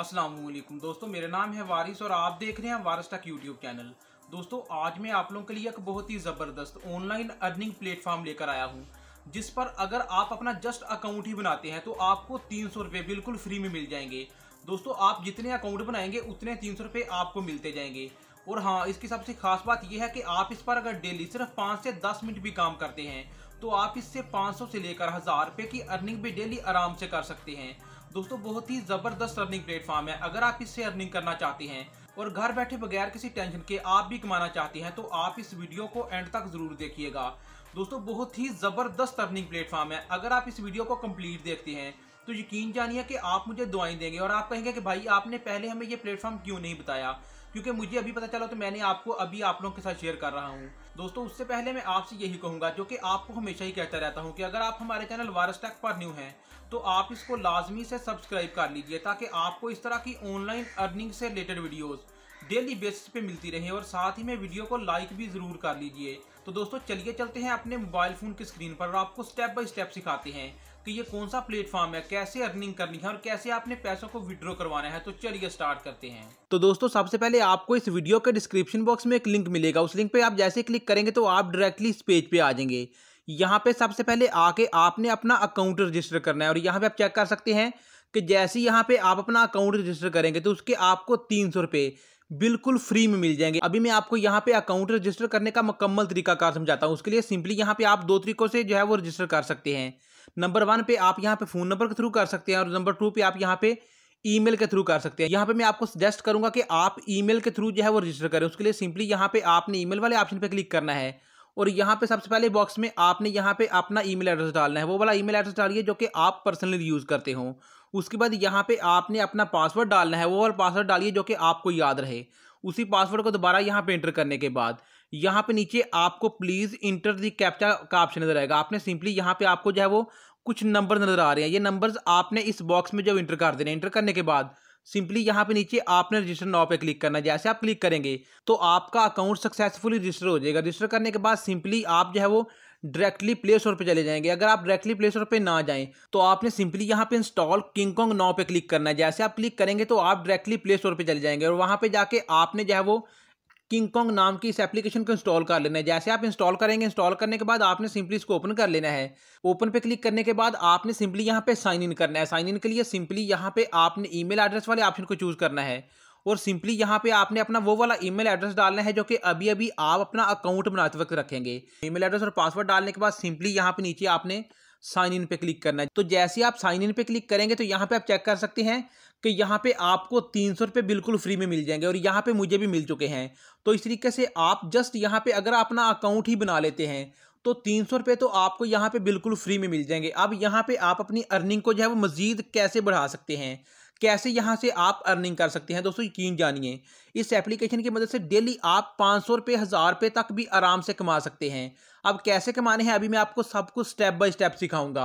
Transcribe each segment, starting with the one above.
असलम दोस्तों मेरा नाम है वारिस और आप देख रहे हैं वारिस टक यूट्यूब चैनल दोस्तों आज मैं आप लोगों के लिए एक बहुत ही ज़बरदस्त ऑनलाइन अर्निंग प्लेटफॉर्म लेकर आया हूँ जिस पर अगर आप अपना जस्ट अकाउंट ही बनाते हैं तो आपको तीन सौ रुपये बिल्कुल फ्री में मिल जाएंगे दोस्तों आप जितने अकाउंट बनाएंगे उतने तीन सौ रुपये आपको मिलते जाएंगे और हाँ इसकी सबसे खास बात यह है कि आप इस पर अगर डेली सिर्फ पाँच से दस मिनट भी काम करते हैं तो आप इससे सौ से लेकर हज़ार रुपये की अर्निंग भी डेली आराम से कर सकते हैं दोस्तों बहुत ही ज़बरदस्त अर्निंग प्लेटफॉर्म है अगर आप इससे अर्निंग करना चाहते हैं और घर बैठे बगैर किसी टेंशन के आप भी कमाना चाहते हैं तो आप इस वीडियो को एंड तक ज़रूर देखिएगा दोस्तों बहुत ही ज़बरदस्त अर्निंग प्लेटफॉर्म है अगर आप इस वीडियो को कंप्लीट देखते हैं तो यकीन जानिए कि आप मुझे दुआई देंगे और आप कहेंगे कि भाई आपने पहले हमें ये प्लेटफॉर्म क्यों नहीं बताया क्योंकि मुझे अभी पता चला तो मैंने आपको अभी आप लोगों के साथ शेयर कर रहा हूँ दोस्तों उससे पहले मैं आपसे यही कहूँगा जो कि आपको हमेशा ही कहता रहता हूँ कि अगर आप हमारे चैनल वारस टैक पर न्यू हैं तो आप इसको लाजमी से सब्सक्राइब कर लीजिए ताकि आपको इस तरह की ऑनलाइन अर्निंग से रिलेटेड वीडियोज़ डेली बेसिस पे मिलती रहे और साथ ही में वीडियो को लाइक भी ज़रूर कर लीजिए तो दोस्तों चलिए चलते हैं अपने मोबाइल फ़ोन की स्क्रीन पर और आपको स्टेप बाय स्टेप सिखाते हैं कि ये कौन सा प्लेटफॉर्म है कैसे अर्निंग करनी है और कैसे आपने पैसों को विड्रॉ करवाना है तो चलिए स्टार्ट करते हैं तो दोस्तों सबसे पहले आपको इस वीडियो के डिस्क्रिप्शन बॉक्स में एक लिंक मिलेगा उस लिंक पे आप जैसे क्लिक करेंगे तो आप डायरेक्टली इस पेज पे आ जाएंगे यहाँ पे सबसे पहले आके आपने अपना अकाउंट रजिस्टर करना है और यहाँ पे आप चेक कर सकते हैं कि जैसे यहाँ पे आप अपना अकाउंट रजिस्टर करेंगे तो उसके आपको तीन सौ रुपये बिल्कुल फ्री में मिल जाएंगे अभी मैं आपको यहाँ पे अकाउंट रजिस्टर करने का मुकम्मल तरीका कार समझाता हूँ उसके लिए सिंपली यहाँ पे आप दो तरीकों से जो है वो रजिस्टर कर सकते हैं नंबर वन पे आप यहाँ पे फ़ोन नंबर के थ्रू कर सकते हैं और नंबर टू पे आप यहाँ पे ईमेल के थ्रू कर सकते हैं यहाँ पे मैं आपको सजेस्ट करूंगा कि आप ईमेल के थ्रू जो है वो रजिस्टर करें उसके लिए सिंपली यहाँ पे आपने ईमेल वाले ऑप्शन पे क्लिक करना है और यहाँ पे सबसे पहले बॉक्स में आपने यहाँ पे अपना ईमेल एड्रेस डालना है वो वाला ईमेल एड्रेस डालिए जो कि आप पर्सनली यूज़ करते हो उसके बाद यहाँ पे आपने अपना पासवर्ड डालना है वो और पासवर्ड डालिए जो कि आपको याद रहे उसी पासवर्ड को दोबारा यहाँ पे एंटर करने के बाद यहाँ पे नीचे आपको प्लीज़ इंटर दी कैप्चा का ऑप्शन नजर आएगा आपने सिंपली यहाँ पे आपको जो है वो कुछ नंबर नज़र आ रहे हैं ये नंबर्स आपने इस बॉक्स में जब इंटर कर देने इंटर करने के बाद सिंपली यहाँ पे नीचे आपने रजिस्टर नाव पे क्लिक करना जैसे आप क्लिक करेंगे तो आपका अकाउंट सक्सेसफुली रजिस्टर हो जाएगा रजिस्टर करने के बाद सिंपली आप जो है वो डायरेक्टली प्ले स्टोर पर चले जाएंगे अगर आप डायरेक्टली प्ले स्टोर पर ना जाएं तो आपने सिंपली यहाँ पे इंस्टॉल किंग कॉन्ग नाव पे क्लिक करना है जैसे आप क्लिक करेंगे तो आप डायरेक्टली प्ले स्टोर पर चले जाएंगे और वहाँ पर जाके आपने जो है वो किंग कॉन्ग नाम की इस एप्लीकेशन को इंस्टॉल कर लेना है जैसे आप इंस्टॉल करेंगे इंस्टॉल करने के बाद आपने सिंपली इसको ओपन कर लेना है ओपन पे क्लिक करने के बाद आपने सिंपली यहाँ पे साइन इन करना है साइन इन के लिए सिंपली यहाँ पे आपने ईमेल एड्रेस वाले ऑप्शन को चूज़ करना है और सिंपली यहाँ पे आपने अपना वो वाला ईमेल एड्रेस डालना है जो कि अभी अभी आप अपना अकाउंट बनाते वक्त रखेंगे ईमेल एड्रेस और पासवर्ड डालने के बाद सिंपली यहाँ पे नीचे आपने साइन इन पे क्लिक करना है तो जैसे आप साइन इन पे क्लिक करेंगे तो यहाँ पे आप चेक कर सकते हैं कि यहाँ पे आपको तीन सौ रुपये बिल्कुल फ्री में मिल जाएंगे और यहाँ पे मुझे भी मिल चुके हैं तो इस तरीके से आप जस्ट यहाँ पे अगर अपना अकाउंट ही बना लेते हैं तो तीन सौ रुपये तो आपको यहाँ पे बिल्कुल फ्री में मिल जाएंगे अब यहाँ पे आप अपनी अर्निंग को जो है वो मज़ीद कैसे बढ़ा सकते हैं कैसे यहाँ से आप अर्निंग कर सकते हैं दोस्तों यकीन जानिए इस एप्लीकेशन की मदद से डेली आप पाँच सौ रुपये हज़ार रुपये तक भी आराम से कमा सकते हैं अब कैसे कमाने हैं अभी मैं आपको सब कुछ स्टेप बाय स्टेप सिखाऊंगा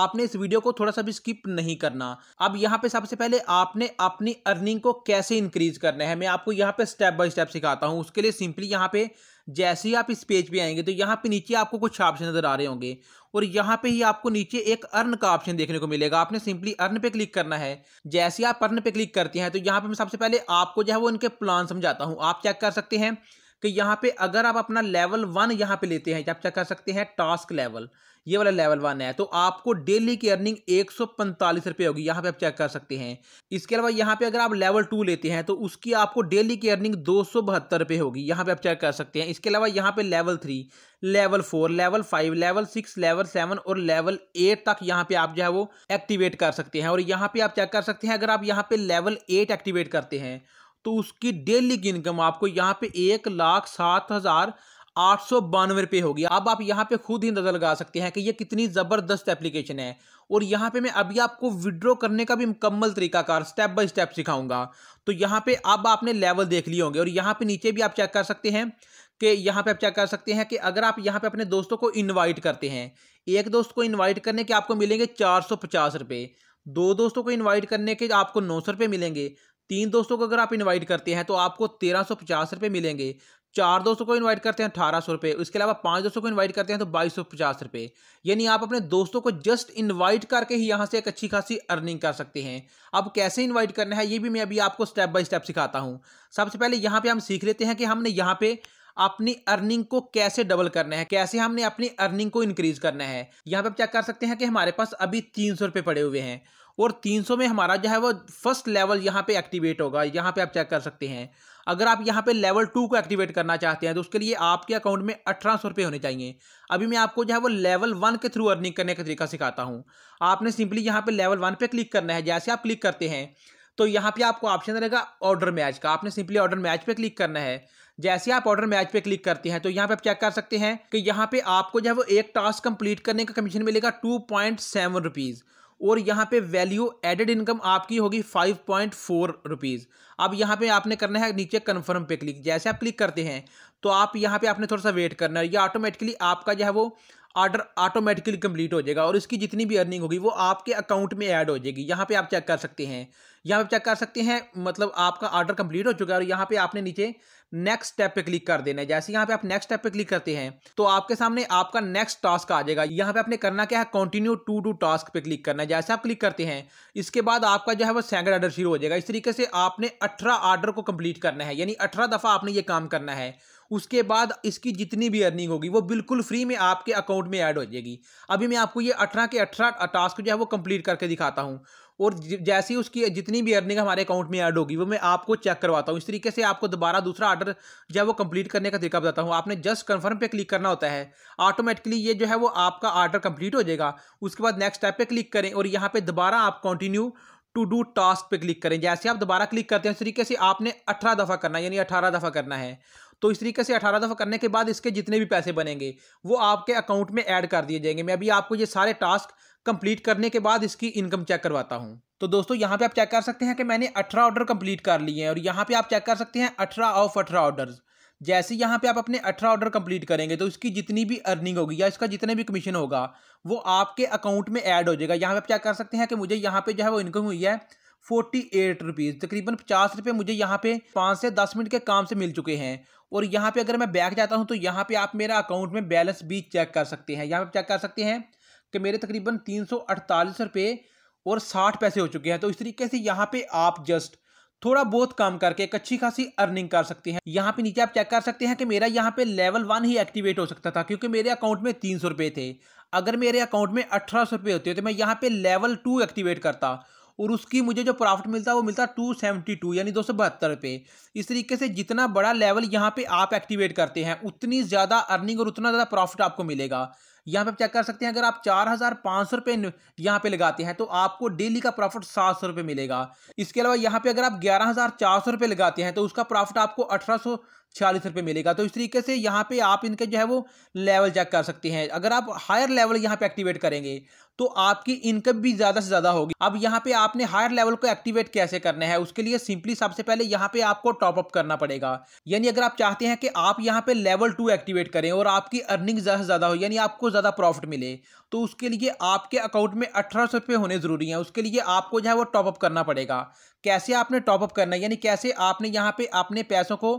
आपने इस वीडियो को थोड़ा सा भी स्किप नहीं करना अब यहाँ पे सबसे पहले आपने अपनी अर्निंग को कैसे इंक्रीज करना है मैं आपको यहाँ पे स्टेप बाय स्टेप सिखाता हूँ उसके लिए सिंपली यहाँ पे जैसे ही आप इस पेज पे आएंगे तो यहाँ पे नीचे आपको कुछ ऑप्शन नजर आ रहे होंगे और यहाँ पे ही आपको नीचे एक अर्न का ऑप्शन देखने को मिलेगा आपने सिंपली अर्न पे क्लिक करना है जैसे आप अर्न पे क्लिक करते हैं तो यहाँ पे मैं सबसे पहले आपको जो है वो इनके प्लान समझाता हूँ आप चेक कर सकते हैं कि यहाँ पे अगर आप अपना लेवल वन यहाँ पे लेते हैं आप चेक कर सकते हैं टास्क लेवल ये वाला लेवल वन है तो आपको डेली की अर्निंग एक सौ पैंतालीस होगी यहाँ पे आप चेक कर सकते हैं इसके अलावा यहाँ पे अगर आप लेवल टू लेते हैं तो उसकी आपको डेली की अर्निंग दो सौ बहत्तर होगी यहाँ पे आप चेक कर सकते हैं इसके अलावा यहाँ पे level three level four level five level six level seven और लेवल एट तक यहाँ पे आप जो है वो एक्टिवेट कर सकते हैं और यहाँ पे आप चेक कर सकते हैं अगर आप यहाँ पे लेवल एट एक्टिवेट करते हैं तो उसकी डेली की इनकम आपको यहाँ पे एक लाख सात हज़ार आठ सौ बानवे रुपये होगी अब आप यहाँ पे खुद ही अंदाज़ा लगा सकते हैं कि ये कितनी ज़बरदस्त एप्लीकेशन है और यहाँ पे मैं अभी आपको विड्रॉ करने का भी मुकम्मल तरीकाकार स्टेप बाय स्टेप सिखाऊंगा तो यहाँ पे अब आपने लेवल देख लिए होंगे और यहाँ पे नीचे भी आप चेक कर सकते हैं कि यहाँ पे आप चेक कर सकते हैं कि अगर आप यहाँ पे अपने दोस्तों को इन्वाइट करते हैं एक दोस्त को इन्वाइट करने के आपको मिलेंगे चार सौ पचास रुपये दो दोस्तों को इनवाइट करने के आपको नौ सौ रुपये मिलेंगे तीन दोस्तों को अगर आप इनवाइट करते हैं तो आपको तेरह सौ पचास रुपये मिलेंगे चार दोस्तों को इनवाइट करते हैं अठारह सौ रुपये उसके अलावा पांच दोस्तों को इनवाइट करते हैं तो बाईस सौ पचास रुपये यानी आप अपने दोस्तों को जस्ट इनवाइट करके ही यहाँ से एक अच्छी खासी अर्निंग कर सकते हैं अब कैसे इनवाइट करना है ये भी मैं अभी आपको स्टेप बाय स्टेप सिखाता हूँ सबसे पहले यहाँ पे हम सीख लेते हैं कि हमने यहाँ पे अपनी अर्निंग को कैसे डबल करना है कैसे हमने अपनी अर्निंग को इंक्रीज करना है यहाँ पे आप चेक कर सकते हैं कि हमारे पास अभी तीन सौ रुपये पड़े हुए हैं और 300 में हमारा जो है वो फर्स्ट लेवल यहाँ पे एक्टिवेट होगा यहाँ पे आप चेक कर सकते हैं अगर आप यहाँ पे लेवल टू को एक्टिवेट करना चाहते हैं तो उसके लिए आपके अकाउंट में अठारह सौ होने चाहिए अभी मैं आपको जो है वो लेवल वन के थ्रू अर्निंग करने का तरीका सिखाता हूँ आपने सिंपली यहाँ पे लेवल वन पे क्लिक करना है जैसे आप क्लिक करते हैं तो यहाँ पे आपको ऑप्शन रहेगा ऑर्डर मैच का आपने सिंपली ऑर्डर मैच पे क्लिक करना है जैसे आप ऑर्डर मैच पे क्लिक करते हैं तो यहाँ पे आप चेक कर सकते हैं कि यहाँ पे आपको जो है वो एक टास्क कंप्लीट करने का कमीशन मिलेगा टू पॉइंट सेवन रुपीज़ और यहाँ पे वैल्यू एडेड इनकम आपकी होगी फाइव पॉइंट फोर रुपीज़ अब यहाँ पे आपने करना है नीचे कन्फर्म पे क्लिक जैसे आप क्लिक करते हैं तो आप यहाँ पे आपने थोड़ा सा वेट करना है ये ऑटोमेटिकली आपका जो है वो ऑर्डर ऑटोमेटिकली कंप्लीट हो जाएगा और इसकी जितनी भी अर्निंग होगी वो आपके अकाउंट में ऐड हो जाएगी यहाँ पे आप चेक कर सकते हैं यहाँ पे चेक कर सकते हैं मतलब आपका ऑर्डर कंप्लीट हो चुका है और यहाँ पे आपने नीचे नेक्स्ट स्टेप पे क्लिक कर देना है जैसे यहाँ पे आप नेक्स्ट स्टेप पे क्लिक करते हैं तो आपके सामने आपका नेक्स्ट टास्क आ जाएगा यहाँ पे आपने करना क्या है कंटिन्यू टू टू टास्क पे क्लिक करना है जैसे आप क्लिक करते हैं इसके बाद आपका जो है वो सेकंड ऑर्डर शुरू हो जाएगा इस तरीके से आपने अठारह ऑर्डर को कंप्लीट करना है यानी अठारह दफ़ा आपने ये काम करना है उसके बाद इसकी जितनी भी अर्निंग होगी वो बिल्कुल फ्री में आपके अकाउंट में ऐड हो जाएगी अभी मैं आपको ये अठारह के अठारह टास्क जो है वो कंप्लीट करके दिखाता हूँ और जैसे ही उसकी जितनी भी अर्निंग हमारे अकाउंट में ऐड होगी वो मैं आपको चेक करवाता हूँ इस तरीके से आपको दोबारा दूसरा ऑर्डर जो है वो कंप्लीट करने का तरीका बताता हूँ आपने जस्ट कन्फर्म पे क्लिक करना होता है ऑटोमेटिकली ये जो है वो आपका ऑर्डर कंप्लीट हो जाएगा उसके बाद नेक्स्ट स्टेप पे क्लिक करें और यहाँ पे दोबारा आप कंटिन्यू टू डू टास्क पे क्लिक करें जैसे आप दोबारा क्लिक करते हैं इस तरीके से आपने अठारह दफ़ा करना है यानी अठारह दफ़ा करना है तो इस तरीके से अठारह दफ़ा करने के बाद इसके जितने भी पैसे बनेंगे वो आपके अकाउंट में ऐड कर दिए जाएंगे मैं अभी आपको ये सारे टास्क कंप्लीट करने के बाद इसकी इनकम चेक करवाता हूँ तो दोस्तों यहाँ पे आप चेक कर सकते हैं कि मैंने अठारह ऑर्डर कंप्लीट कर लिए हैं और यहाँ पे आप चेक कर सकते हैं अठारह ऑफ अठारह ऑर्डर जैसे यहाँ पे आप अपने अठारह ऑर्डर कंप्लीट करेंगे तो इसकी जितनी भी अर्निंग होगी या इसका जितने भी कमीशन होगा वो आपके अकाउंट में ऐड हो जाएगा यहाँ पे आप चेक कर सकते हैं कि मुझे यहाँ पे जो है वो इनकम हुई है फोर्टी एट रुपीज़ तकरीबन पचास रुपये मुझे यहाँ पे पाँच से दस मिनट के काम से मिल चुके हैं और यहाँ पे अगर मैं बैक जाता हूँ तो यहाँ पे आप मेरा अकाउंट में बैलेंस भी चेक कर सकते हैं यहाँ पे चेक कर सकते हैं कि मेरे तकरीबन तीन सौ अड़तालीस रुपये और साठ पैसे हो चुके हैं तो इस तरीके से यहाँ पे आप जस्ट थोड़ा बहुत काम करके एक अच्छी खासी अर्निंग कर सकते हैं यहाँ पे नीचे आप चेक कर सकते हैं कि मेरा यहाँ पे लेवल वन ही एक्टिवेट हो सकता था क्योंकि मेरे अकाउंट में तीन सौ रुपये थे अगर मेरे अकाउंट में अठारह सौ रुपये होते तो मैं यहाँ पे लेवल टू एक्टिवेट करता और उसकी मुझे जो प्रॉफिट मिलता है वो मिलता है टू सेवेंटी टू यानी दो सौ बहत्तर रुपये इस तरीके से जितना बड़ा लेवल यहाँ पे आप एक्टिवेट करते हैं उतनी ज़्यादा अर्निंग और उतना ज़्यादा प्रॉफिट आपको मिलेगा यहाँ पे आप चेक कर सकते हैं अगर आप चार हज़ार पाँच सौ रुपये यहाँ पे लगाते हैं तो आपको डेली का प्रॉफिट सात सौ रुपये मिलेगा इसके अलावा यहाँ पे अगर आप ग्यारह हज़ार चार सौ रुपये लगाते हैं तो उसका प्रॉफिट आपको अठारह सौ छियालीस रुपये मिलेगा तो इस तरीके से यहाँ पे आप इनके जो है वो लेवल चेक कर सकते हैं अगर आप हायर लेवल यहाँ पे एक्टिवेट करेंगे तो आपकी इनकम भी ज़्यादा से ज़्यादा होगी अब यहाँ पे आपने हायर लेवल को एक्टिवेट कैसे करना है उसके लिए सिंपली सबसे पहले यहाँ पे आपको टॉपअप करना पड़ेगा यानी अगर आप चाहते हैं कि आप यहाँ पे लेवल टू एक्टिवेट करें और आपकी अर्निंग ज़्यादा से ज़्यादा हो यानी आपको ज़्यादा प्रॉफिट मिले तो उसके लिए आपके अकाउंट में अठारह सौ रुपये होने ज़रूरी है उसके लिए आपको जो है वो टॉपअप करना पड़ेगा कैसे आपने टॉपअप करना है यानी कैसे आपने यहाँ पे अपने पैसों को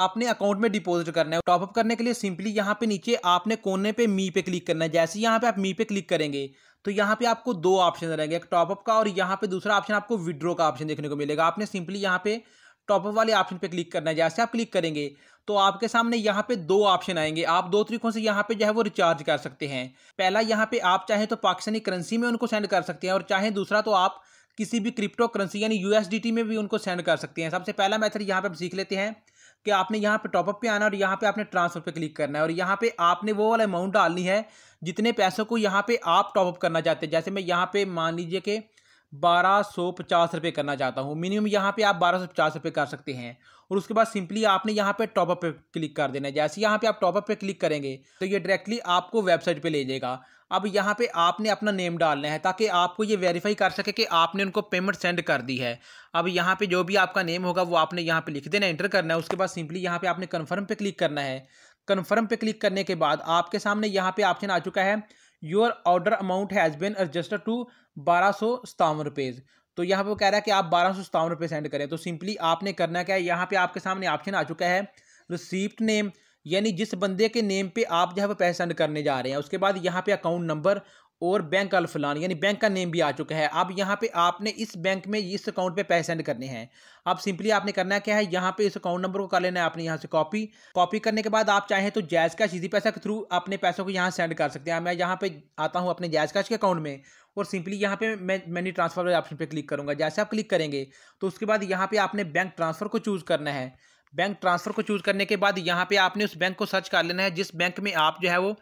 अपने अकाउंट में डिपॉजिट करना है टॉपअप करने के लिए सिंपली यहाँ पे नीचे आपने कोने पे मी पे क्लिक करना है जैसे यहाँ पे आप मी पे क्लिक करेंगे तो यहाँ पे आपको दो ऑप्शन रहेंगे एक टॉपअप का और यहाँ पे दूसरा ऑप्शन आपको विड्रो का ऑप्शन देखने को मिलेगा आपने सिंपली यहाँ पे टॉपअप वाले ऑप्शन पे क्लिक करना है जैसे आप क्लिक करेंगे तो आपके सामने यहाँ पे दो ऑप्शन आएंगे आप दो तरीकों से यहाँ पे जो है वो रिचार्ज कर सकते हैं पहला यहाँ पे आप चाहे तो पाकिस्तानी करेंसी में उनको सेंड कर सकते हैं और चाहे दूसरा तो आप किसी भी क्रिप्टो करेंसी यानी यूएसडीटी में भी उनको सेंड कर सकते हैं सबसे पहला मैथड यहाँ पे आप सीख लेते हैं कि आपने यहाँ पे टॉपअप पे आना और यहाँ पे आपने ट्रांसफर पे क्लिक करना है और यहाँ पे आपने वो वाला अमाउंट डालनी है जितने पैसों को यहाँ पे आप टॉपअप करना चाहते हैं जैसे मैं यहाँ पे मान लीजिए कि बारह सौ पचास रुपये करना चाहता हूँ मिनिमम यहाँ पे आप बारह सौ पचास रुपये कर सकते हैं और उसके बाद सिंपली आपने यहाँ पे टॉपअप पे क्लिक कर देना है जैसे यहाँ पे आप टॉपअप पे क्लिक करेंगे तो ये डायरेक्टली आपको वेबसाइट पे ले जाएगा अब यहाँ पे आपने अपना नेम डालना है ताकि आपको ये वेरीफाई कर सके कि आपने उनको पेमेंट सेंड कर दी है अब यहाँ पे जो भी आपका नेम होगा वो आपने यहाँ पे लिख देना एंटर करना है उसके बाद सिंपली यहाँ पे आपने कन्फर्म पे क्लिक करना है कन्फर्म पे क्लिक करने के बाद आपके सामने यहाँ पे ऑप्शन आ चुका है your order amount has been adjusted to बारह सौ सतावन तो यहाँ वो कह रहा है कि आप बारह सौ सतावन रुपये सेंड करें तो सिंपली आपने करना क्या है यहाँ पे आपके सामने ऑप्शन आ चुका है रिसीप्ट नेम यानी जिस बंदे के नेम पे आप जो है वो पैसे सेंड करने जा रहे हैं उसके बाद यहाँ पे अकाउंट नंबर और बैंक अलफलान यानी बैंक का नेम भी आ चुका है अब यहाँ पे आपने इस बैंक में इस अकाउंट पे पैसे सेंड करने हैं अब सिंपली आपने करना क्या है यहाँ पे इस अकाउंट नंबर को कर लेना है आपने यहाँ से कॉपी कॉपी करने के बाद आप चाहें तो जैज कैश इसी पैसा के थ्रू अपने पैसों को यहाँ सेंड कर सकते हैं मैं यहाँ पे आता हूँ अपने जैज कैश के अकाउंट में और सिंपली यहाँ पे मैं मैंने ट्रांसफर ऑप्शन पे क्लिक करूँगा जैसे आप क्लिक करेंगे तो उसके बाद यहाँ पे आपने बैंक ट्रांसफर को चूज़ करना है बैंक ट्रांसफ़र को चूज़ करने के बाद यहाँ पे आपने उस बैंक को सर्च कर लेना है जिस बैंक में आप जो है वो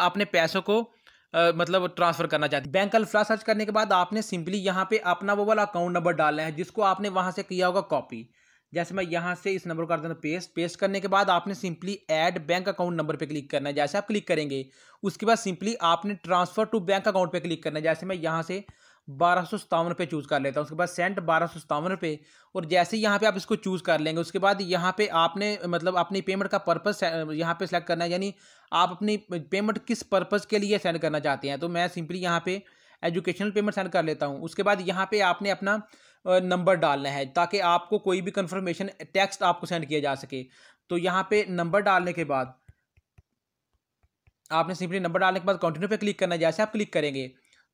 अपने पैसों को आ, मतलब ट्रांसफ़र करना चाहते हैं बैंक अल्फ्रा सर्च करने के बाद आपने सिंपली यहाँ पे अपना वो वाला अकाउंट नंबर डालना है जिसको आपने वहाँ से किया होगा कॉपी जैसे मैं यहाँ से इस नंबर को कर देना पेस्ट पेस्ट करने के बाद आपने simply add bank account number पे क्लिक करना है जैसे आप क्लिक करेंगे उसके बाद सिंपली आपने ट्रांसफ़र टू बैंक अकाउंट पे क्लिक करना है जैसे मैं यहाँ से बारह सौ सतावन रुपये चूज़ कर लेता हूँ उसके बाद सेंट बारह सौ सतावन रुपये और जैसे ही यहाँ पे आप इसको चूज़ कर लेंगे उसके बाद यहाँ पे आपने मतलब अपनी पेमेंट का पर्पस यहाँ पे सेलेक्ट करना है यानी आप अपनी पेमेंट किस पर्पस के लिए सेंड करना चाहते हैं तो मैं सिंपली यहाँ पे एजुकेशनल पेमेंट सेंड कर लेता हूँ उसके बाद यहाँ पर आपने अपना नंबर डालना है ताकि आपको कोई भी कन्फर्मेशन टेक्स्ट आपको सेंड किया जा सके तो यहाँ पे नंबर डालने के बाद आपने सिंपली नंबर डालने के बाद कंटिन्यू पे क्लिक करना है जैसे आप क्लिक करेंगे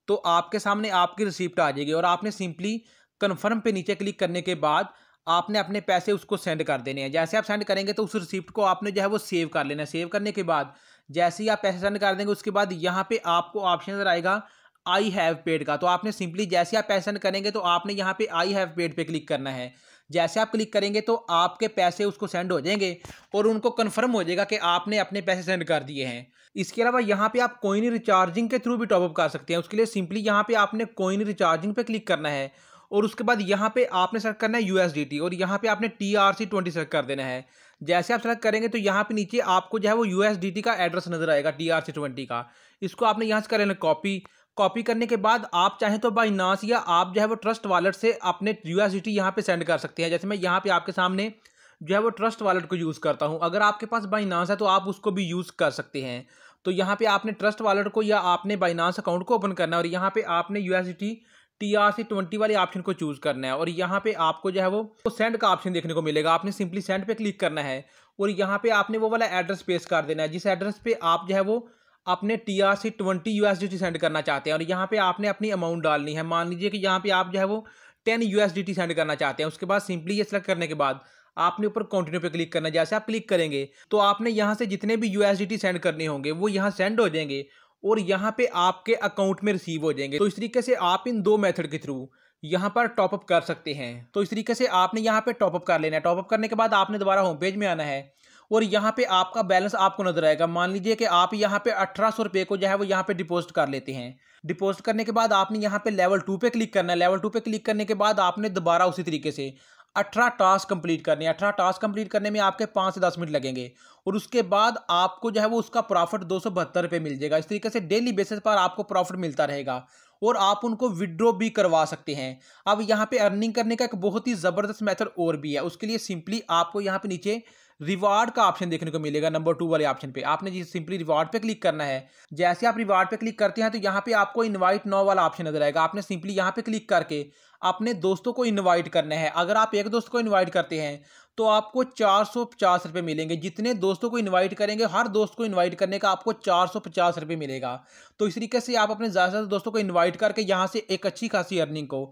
तो आपके सामने आपकी रिसिप्ट आ जाएगी और आपने सिंपली कन्फर्म पे नीचे क्लिक करने के बाद आपने अपने पैसे उसको सेंड कर देने हैं जैसे आप सेंड करेंगे तो उस रिसिप्ट को आपने जो है वो सेव कर लेना है सेव करने के बाद जैसे ही आप पैसे सेंड कर देंगे उसके बाद यहाँ पे आपको ऑप्शन आएगा आई हैव पेड का तो आपने सिंपली जैसे आप पैसे सेंड करेंगे तो आपने यहाँ पे आई हैव पेड पे क्लिक करना है जैसे आप क्लिक करेंगे तो आपके पैसे उसको सेंड हो जाएंगे और उनको कन्फर्म हो जाएगा कि आपने अपने पैसे सेंड कर दिए हैं इसके अलावा यहाँ पे आप कोइन रिचार्जिंग के थ्रू भी टॉपअप कर सकते हैं उसके लिए सिंपली यहाँ पे आपने कोइन रिचार्जिंग पे क्लिक करना है और उसके बाद यहाँ पे आपने सेलेक्ट करना है यू और यहाँ पे आपने T R C twenty search कर देना है जैसे आप सेलेक्ट करेंगे तो यहाँ पे नीचे आपको जो है वो यू का एड्रेस नजर आएगा टी आर सी ट्वेंटी का इसको आपने यहाँ से कर लेना कॉपी कॉपी करने के बाद आप चाहें तो बाइनास या आप जो है वो ट्रस्ट वॉलेट से अपने यू एस यहाँ पर सेंड कर सकते हैं जैसे मैं यहाँ पर आपके सामने जो है वो ट्रस्ट वॉलेट को यूज़ करता हूँ अगर आपके पास बाइनास है तो आप उसको भी यूज़ कर सकते हैं तो यहाँ पे आपने ट्रस्ट वॉलेट को या आपने बाइनास अकाउंट को ओपन करना है और यहाँ पे आपने U S T R C twenty वाले ऑप्शन को चूज़ करना है और यहाँ पे आपको जो है वो तो सेंड का ऑप्शन देखने को मिलेगा आपने सिंपली सेंड पे क्लिक करना है और यहाँ पे आपने वो वाला एड्रेस पेश कर देना है जिस एड्रेस पे आप जो है वो अपने T R C twenty U S D T send करना चाहते हैं और यहाँ पे आपने अपनी अमाउंट डालनी है मान लीजिए कि यहाँ पे आप जो है वो ten U S D T send करना चाहते हैं उसके बाद सिंपली ये सिलेक्ट करने के बाद आपने ऊपर कंटिन्यू पे क्लिक करना जैसे आप क्लिक करेंगे तो आपने यहाँ से जितने भी U S D T send करने होंगे वो यहाँ सेंड हो जाएंगे और यहाँ पे आपके अकाउंट में रिसीव हो जाएंगे तो इस तरीके से आप इन दो मेथड के थ्रू यहाँ पर टॉपअप कर सकते हैं तो इस तरीके से आपने यहाँ पे टॉपअप कर लेना है टॉपअप करने के बाद आपने दोबारा होम पेज में आना है और यहाँ पे आपका बैलेंस आपको नजर आएगा मान लीजिए कि आप यहाँ पे अठारह सौ रुपये को जो है वो यहाँ पे डिपोजिट कर लेते हैं डिपोजिट करने के बाद आपने यहाँ पे लेवल टू पे क्लिक करना है लेवल टू पे क्लिक करने के बाद आपने दोबारा उसी तरीके से अठारह टास्क कंप्लीट करने अठारह टास्क कंप्लीट करने में आपके पाँच से दस मिनट लगेंगे और उसके बाद आपको जो है वो उसका प्रॉफिट दो सौ बहत्तर रुपये मिल जाएगा इस तरीके से डेली बेसिस पर आपको प्रॉफिट मिलता रहेगा और आप उनको विड्रॉ भी करवा सकते हैं अब यहाँ पे अर्निंग करने का एक बहुत ही ज़बरदस्त मेथड और भी है उसके लिए सिंपली आपको यहाँ पे नीचे रिवार्ड का ऑप्शन देखने को मिलेगा नंबर टू वाले ऑप्शन पे आपने जी सिंपली रिवार्ड पे क्लिक करना है जैसे आप रिवार्ड पे क्लिक करते हैं तो यहाँ पे आपको इनवाइट नौ वाला ऑप्शन नजर आएगा आपने सिंपली यहाँ पे क्लिक करके अपने दोस्तों को इनवाइट करना है अगर आप एक दोस्त को इनवाइट करते हैं तो आपको चार सौ पचास रुपये मिलेंगे जितने दोस्तों को इनवाइट करेंगे हर दोस्त को इनवाइट करने का आपको चार सौ पचास रुपये मिलेगा तो इस तरीके से आप अपने ज़्यादा से दोस्तों को इनवाइट करके यहाँ से एक अच्छी खासी अर्निंग को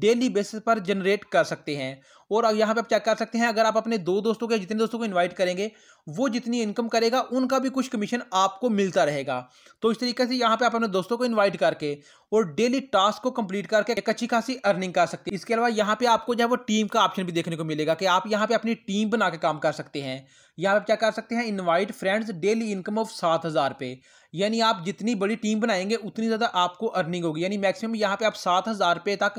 डेली बेसिस पर जनरेट कर सकते हैं और यहाँ पे आप चेक कर सकते हैं अगर आप अपने दो दोस्तों के जितने दोस्तों को इनवाइट करेंगे वो जितनी इनकम करेगा उनका भी कुछ कमीशन आपको मिलता रहेगा तो इस तरीके से यहाँ पे आप अपने दोस्तों को इनवाइट करके और डेली टास्क को कंप्लीट करके एक अच्छी खासी अर्निंग कर सकते हैं इसके अलावा यहाँ पे आपको जो है वो टीम का ऑप्शन भी देखने को मिलेगा कि आप यहाँ पे अपनी टीम बना के काम कर सकते हैं यहाँ पे आप क्या कर सकते हैं invite friends daily income of सात हज़ार पे यानी आप जितनी बड़ी टीम बनाएंगे उतनी ज़्यादा आपको अर्निंग होगी यानी मैक्सिमम यहाँ पे आप सात हज़ार रुपये तक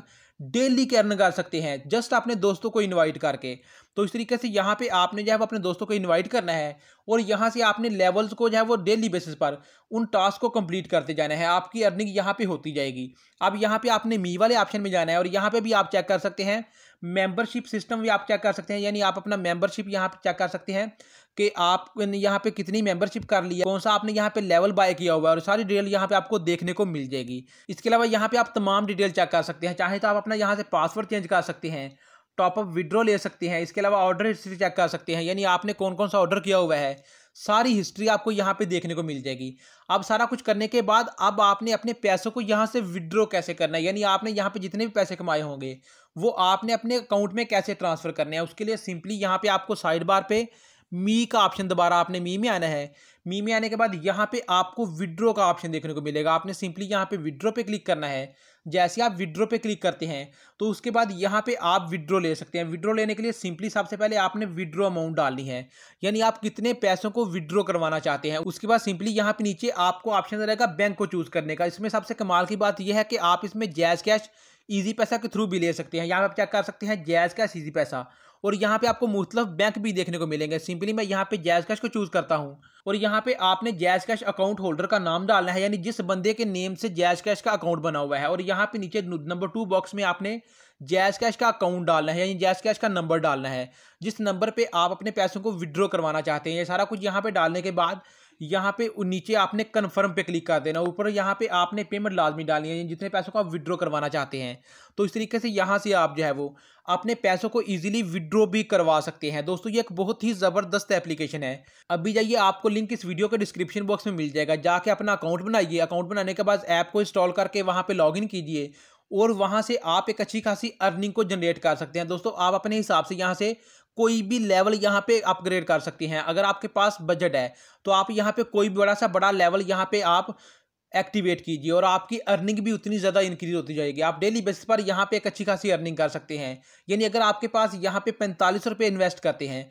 डेली के अर्न कर सकते हैं जस्ट अपने दोस्तों को इनवाइट करके तो इस तरीके से यहाँ पे आपने जो है वो अपने दोस्तों को इनवाइट करना है और यहाँ से आपने लेवल्स को जो है वो डेली बेसिस पर उन टास्क को कंप्लीट करते जाना है आपकी अर्निंग यहाँ पे होती जाएगी अब यहाँ पे आपने मी वाले ऑप्शन में जाना है और यहाँ पे भी आप चेक कर सकते हैं मेंबरशिप सिस्टम भी आप क्या कर सकते हैं यानी आप अपना मेंबरशिप यहाँ पे चेक कर सकते हैं कि आप यहाँ पे कितनी मेंबरशिप कर लिया कौन सा आपने यहाँ पे लेवल बाय किया हुआ है और सारी डिटेल यहाँ पे आपको देखने को मिल जाएगी इसके अलावा यहाँ पे आप तमाम डिटेल चेक कर सकते हैं चाहे तो आप अपना यहाँ से पासवर्ड चेंज कर सकते हैं टॉपअप विड्रॉ ले सकते हैं इसके अलावा ऑर्डर हिस्ट्री चेक कर सकते हैं यानी आपने कौन कौन सा ऑर्डर किया हुआ है सारी हिस्ट्री आपको यहाँ पे देखने को मिल जाएगी अब सारा कुछ करने के बाद अब आपने अपने पैसों को यहाँ से विड्रॉ कैसे करना है यानी आपने यहाँ पे जितने भी पैसे कमाए होंगे वो आपने अपने अकाउंट में कैसे ट्रांसफ़र करने हैं उसके लिए सिंपली यहाँ पर आपको साइड बार पे मी का ऑप्शन दोबारा आपने मी में आना है मी में आने के बाद यहाँ पर आपको विड्रो का ऑप्शन देखने को मिलेगा आपने सिंपली यहाँ पर विड्रो पे क्लिक करना है जैसे आप विड्रो पे क्लिक करते हैं तो उसके बाद यहाँ पे आप विड्रो ले सकते हैं विड्रो लेने के लिए सिंपली सबसे पहले आपने विड्रो अमाउंट डालनी है यानी आप कितने पैसों को विड्रो करवाना चाहते हैं उसके बाद सिंपली यहाँ पे नीचे आपको ऑप्शन रहेगा बैंक को चूज़ करने का इसमें सबसे कमाल की बात यह है कि आप इसमें जैज़ कैश ईजी पैसा के थ्रू भी ले सकते हैं यहाँ पे आप चेक कर सकते हैं जैज़ कैश ईजी पैसा और यहाँ पे आपको मुख्तलिफ बैंक भी देखने को मिलेंगे सिंपली मैं यहाँ पे जैज कैश को चूज करता हूँ और यहाँ पे आपने जैज कैश अकाउंट होल्डर का नाम डालना है यानी जिस बंदे के नेम से जैज कैश का अकाउंट बना हुआ है और यहाँ पे नीचे नंबर टू बॉक्स में आपने जैज कैश का अकाउंट डालना है यानी जैज कैश का नंबर डालना है जिस नंबर पे आप अपने पैसों को विड्रॉ करवाना चाहते हैं ये सारा कुछ यहाँ पे डालने के बाद यहाँ पे नीचे आपने कन्फर्म पे क्लिक कर देना ऊपर यहाँ पे आपने पेमेंट लाजमी डालनी है जितने पैसों को आप विड्रॉ करवाना चाहते हैं तो इस तरीके से यहाँ से आप जो है वो अपने पैसों को इजीली विड्रॉ भी करवा सकते हैं दोस्तों ये एक बहुत ही ज़बरदस्त एप्लीकेशन है अभी जाइए आपको लिंक इस वीडियो के डिस्क्रिप्शन बॉक्स में मिल जाएगा जाके अपना अकाउंट बनाइए अकाउंट बनाने के बाद ऐप को इंस्टॉल करके वहाँ पर लॉग कीजिए और वहाँ से आप एक अच्छी खासी अर्निंग को जनरेट कर सकते हैं दोस्तों आप अपने हिसाब से यहाँ से कोई भी लेवल यहाँ पे अपग्रेड कर सकती हैं अगर आपके पास बजट है तो आप यहाँ पे कोई भी बड़ा सा बड़ा लेवल यहाँ पे आप एक्टिवेट कीजिए और आपकी अर्निंग भी उतनी ज़्यादा इंक्रीज होती जाएगी आप डेली बेसिस पर यहाँ पे एक अच्छी खासी अर्निंग कर सकते हैं यानी अगर आपके पास यहाँ पे पैंतालीस रुपये इन्वेस्ट करते हैं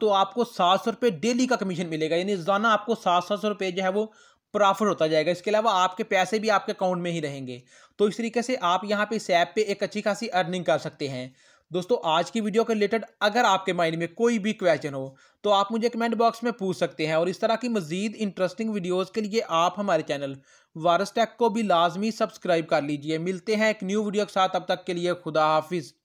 तो आपको सात सौ रुपये डेली का कमीशन मिलेगा यानी रोजाना आपको सात सात सौ रुपये जो है वो प्रॉफिट होता जाएगा इसके अलावा आपके पैसे भी आपके अकाउंट में ही रहेंगे तो इस तरीके से आप यहाँ पे इस ऐप पे एक अच्छी खासी अर्निंग कर सकते हैं दोस्तों आज की वीडियो के रिलेटेड अगर आपके माइंड में कोई भी क्वेश्चन हो तो आप मुझे कमेंट बॉक्स में पूछ सकते हैं और इस तरह की मजीद इंटरेस्टिंग वीडियोस के लिए आप हमारे चैनल वारस टेक को भी लाजमी सब्सक्राइब कर लीजिए मिलते हैं एक न्यू वीडियो के साथ अब तक के लिए खुदा हाफिज़